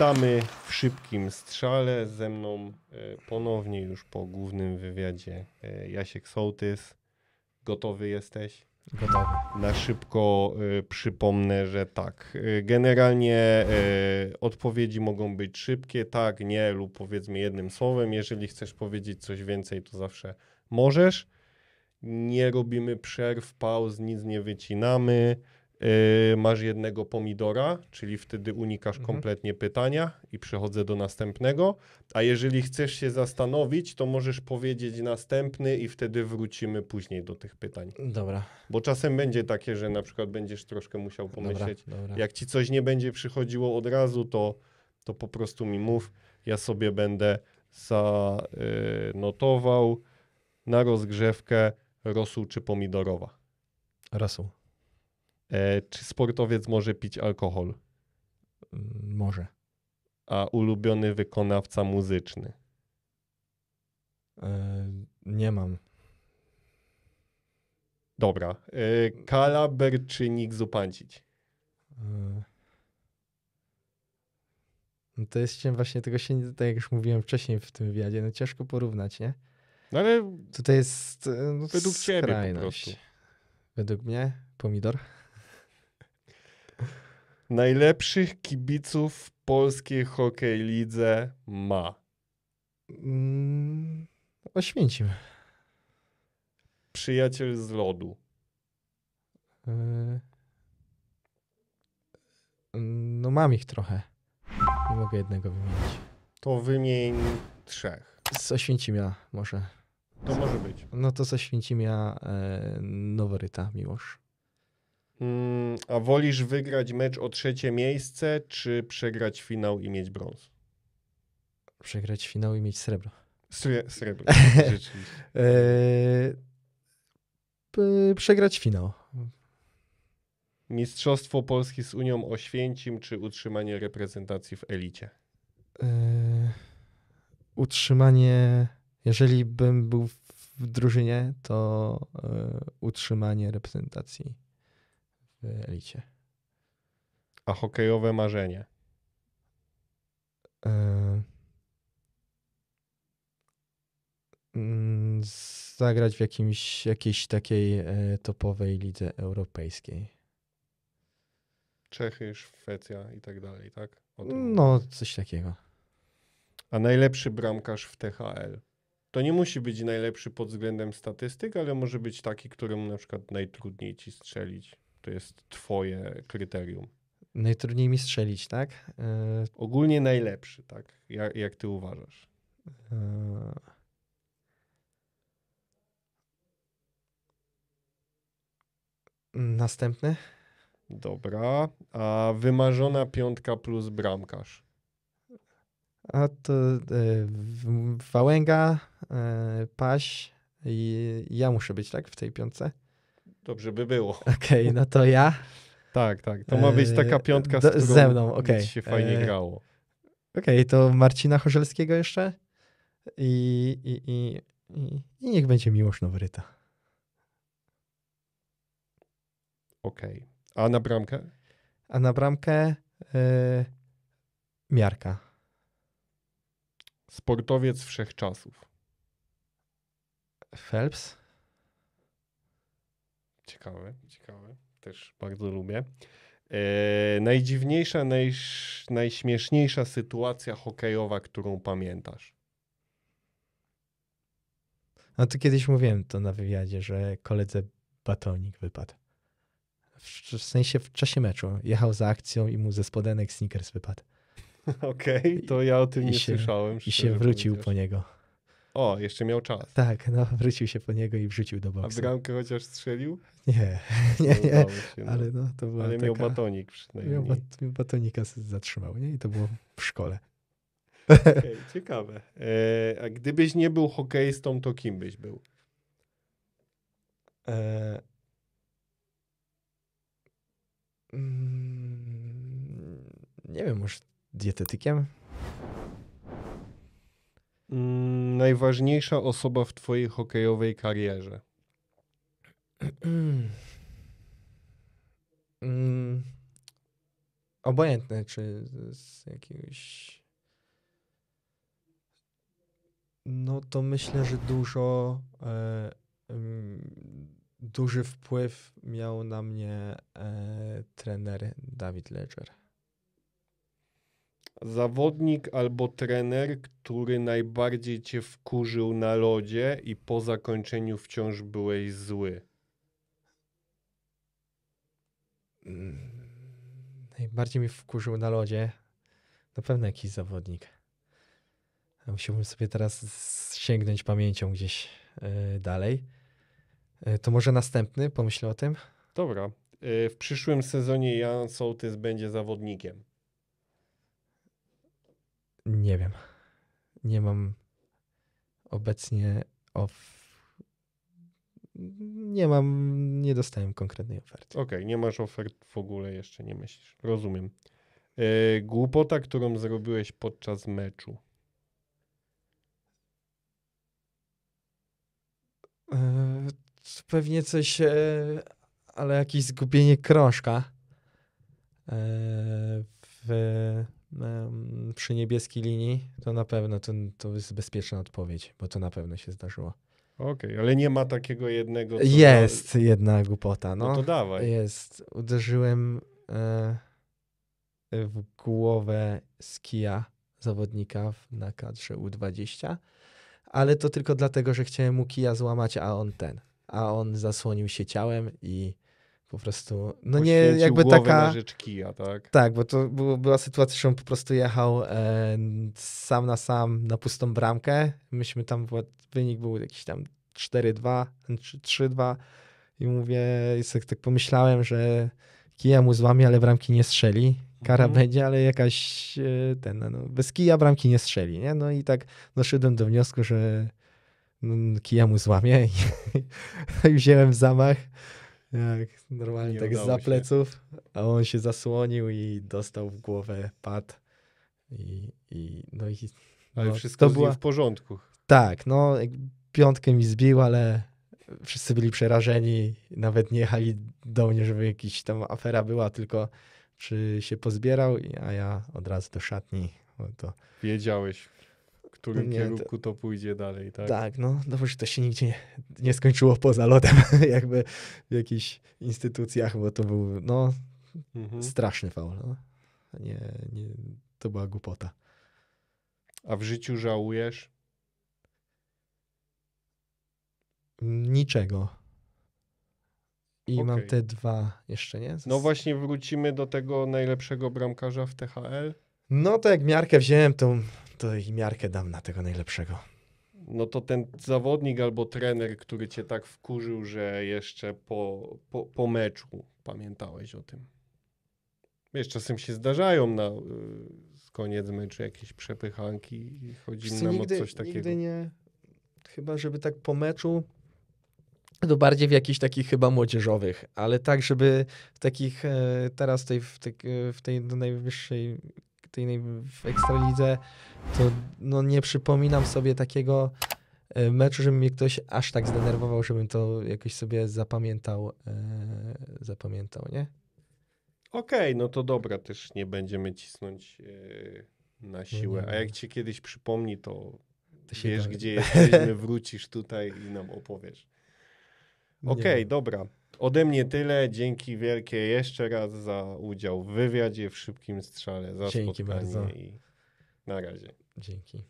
Witamy w szybkim strzale. Ze mną e, ponownie już po głównym wywiadzie e, Jasiek Sołtys. Gotowy jesteś? Gotowy. Na szybko e, przypomnę, że tak. Generalnie odpowiedzi mogą być szybkie, tak, nie lub powiedzmy jednym słowem. Jeżeli chcesz powiedzieć coś więcej, to zawsze możesz. Nie robimy przerw, pauz, nic nie wycinamy. Yy, masz jednego pomidora, czyli wtedy unikasz mhm. kompletnie pytania i przechodzę do następnego. A jeżeli chcesz się zastanowić, to możesz powiedzieć następny i wtedy wrócimy później do tych pytań. Dobra. Bo czasem będzie takie, że na przykład będziesz troszkę musiał pomyśleć. Dobra, dobra. Jak ci coś nie będzie przychodziło od razu, to, to po prostu mi mów. Ja sobie będę zanotował na rozgrzewkę rosół czy pomidorowa. Rosół. E, czy sportowiec może pić alkohol? Mm, może. A ulubiony wykonawca muzyczny? E, nie mam. Dobra. E, Kalaber czy Nik zupancić? No to jest właśnie, tego się, tak jak już mówiłem wcześniej w tym wywiadzie, no ciężko porównać, nie? No ale... Tutaj jest no, Według skrajność. ciebie po prostu. Według mnie pomidor najlepszych kibiców w polskiej hokej lidze ma? Mm, Oświęcim. Przyjaciel z lodu. E, no mam ich trochę. Nie mogę jednego wymienić. To wymień trzech. Z Oświęcimia może. To może być. No to z Oświęcimia e, Noworyta Miłosz. Mm, a wolisz wygrać mecz o trzecie miejsce, czy przegrać finał i mieć brąz? Przegrać finał i mieć srebro. Sre srebro, e, przegrać finał. Mistrzostwo Polski z Unią Oświęcim, czy utrzymanie reprezentacji w elicie? E, utrzymanie, jeżeli bym był w drużynie, to e, utrzymanie reprezentacji w elicie. A hokejowe marzenie? E, mm, zagrać w jakimś, jakiejś takiej e, topowej lidze europejskiej. Czechy, Szwecja i tak dalej, tak? No, coś takiego. A najlepszy bramkarz w THL? To nie musi być najlepszy pod względem statystyk, ale może być taki, któremu na przykład najtrudniej ci strzelić. To jest twoje kryterium. Najtrudniej mi strzelić, tak? E, Ogólnie najlepszy, tak? Jak, jak ty uważasz? Yy... Następny? Dobra. A wymarzona piątka plus bramkarz? A to e, Wałęga, Paś i ja muszę być, tak? W tej piątce? Dobrze by było. Okej, okay, no to ja. tak, tak. To ma być e, taka piątka, z Do, którą ze mną, okay. się fajnie e, grało. Okej, okay, to Marcina Chorzelskiego jeszcze i, i, i, i niech będzie miłość Nowryta. Okej. Okay. A na bramkę? A na bramkę yy, Miarka. Sportowiec wszechczasów. Phelps? Ciekawy, ciekawy. Też bardzo lubię. Eee, najdziwniejsza, najś, najśmieszniejsza sytuacja hokejowa, którą pamiętasz? No to kiedyś mówiłem to na wywiadzie, że koledze batonik wypadł. W, w sensie w czasie meczu. Jechał za akcją i mu ze spodenek sneakers wypadł. Okej, okay, to ja o tym I nie się, słyszałem. I się wrócił po niego. O, jeszcze miał czas. Tak, no, wrócił się po niego i wrzucił do boksu. A bramkę chociaż strzelił? Nie, nie, nie. Się, no. Ale, no, to była Ale taka... miał batonik przynajmniej. Miał bat, batonika zatrzymał, nie? I to było w szkole. Okay, ciekawe. E, a gdybyś nie był hokeistą, to kim byś był? E... Mm, nie wiem, może dietetykiem? Mm, najważniejsza osoba w twojej hokejowej karierze? Mm, obojętne, czy z jakiegoś. No to myślę, że dużo. E, duży wpływ miał na mnie e, trener Dawid Ledger zawodnik albo trener, który najbardziej cię wkurzył na lodzie i po zakończeniu wciąż byłeś zły? Mm. Najbardziej mi wkurzył na lodzie na pewno jakiś zawodnik. Musiałbym sobie teraz sięgnąć pamięcią gdzieś yy, dalej. Yy, to może następny, pomyślę o tym. Dobra. Yy, w przyszłym sezonie Jan Sołtys będzie zawodnikiem. Nie wiem. Nie mam obecnie of. Nie mam, nie dostałem konkretnej oferty. Okej, okay, nie masz ofert w ogóle, jeszcze nie myślisz. Rozumiem. E, głupota, którą zrobiłeś podczas meczu. E, pewnie coś, e, ale jakieś zgubienie krążka w przy niebieskiej linii, to na pewno to, to jest bezpieczna odpowiedź, bo to na pewno się zdarzyło. Okej, okay, ale nie ma takiego jednego. Jest da... jedna głupota. No, no to dawaj. Jest. Uderzyłem e, w głowę skija zawodnika na kadrze U20, ale to tylko dlatego, że chciałem mu kija złamać, a on ten. A on zasłonił się ciałem i po prostu. No nie jakby taka. Na rzecz kija, tak? tak, bo to było, była sytuacja, że on po prostu jechał e, sam na sam na pustą bramkę. Myśmy tam, wynik był jakiś tam 4-2, 3-2 i mówię, tak, tak pomyślałem, że kija mu złamie, ale bramki nie strzeli. Kara mhm. będzie, ale jakaś e, ten, no, no bez kija bramki nie strzeli, nie? No i tak doszedłem do wniosku, że no, kija mu złamie i, i wziąłem zamach. Jak normalnie nie tak za pleców, a on się zasłonił i dostał w głowę pad. I, i no i. Ale no no, wszystko to było w porządku. Tak, no piątkę mi zbił, ale wszyscy byli przerażeni, nawet nie jechali do mnie, żeby jakaś tam afera była, tylko czy się pozbierał, a ja od razu do szatni. To... Wiedziałeś którym nie, kierunku to, pójdzie dalej, tak? Tak, no, no to się nigdzie nie, nie skończyło poza lotem, jakby w jakichś instytucjach, bo to był, no, mhm. straszny faul. No. Nie, nie, to była głupota. A w życiu żałujesz? Niczego. I okay. mam te dwa jeszcze, nie? Z... No właśnie wrócimy do tego najlepszego bramkarza w THL. No to jak miarkę wziąłem, to to i miarkę dam na tego najlepszego. No to ten zawodnik albo trener, który cię tak wkurzył, że jeszcze po, po, po meczu pamiętałeś o tym. Wiesz, czasem się zdarzają na y, koniec meczu jakieś przepychanki i chodzi Wiesz, nam nigdy, o coś takiego. Nigdy nie, chyba żeby tak po meczu, to bardziej w jakichś takich chyba młodzieżowych, ale tak, żeby w takich e, teraz tej, w, tej, e, w tej najwyższej dyskusyjnej w Ekstralidze, to no nie przypominam sobie takiego e, meczu, żeby mnie ktoś aż tak zdenerwował, żebym to jakoś sobie zapamiętał, e, zapamiętał, nie? Okej, okay, no to dobra, też nie będziemy cisnąć e, na no siłę. A jak no. ci kiedyś przypomni, to, to wiesz, da. gdzie jesteśmy, wrócisz tutaj i nam opowiesz. Okej, okay, dobra. Ode mnie tyle. Dzięki wielkie jeszcze raz za udział w wywiadzie w szybkim strzale, za Dzięki spotkanie bardzo. i na razie. Dzięki.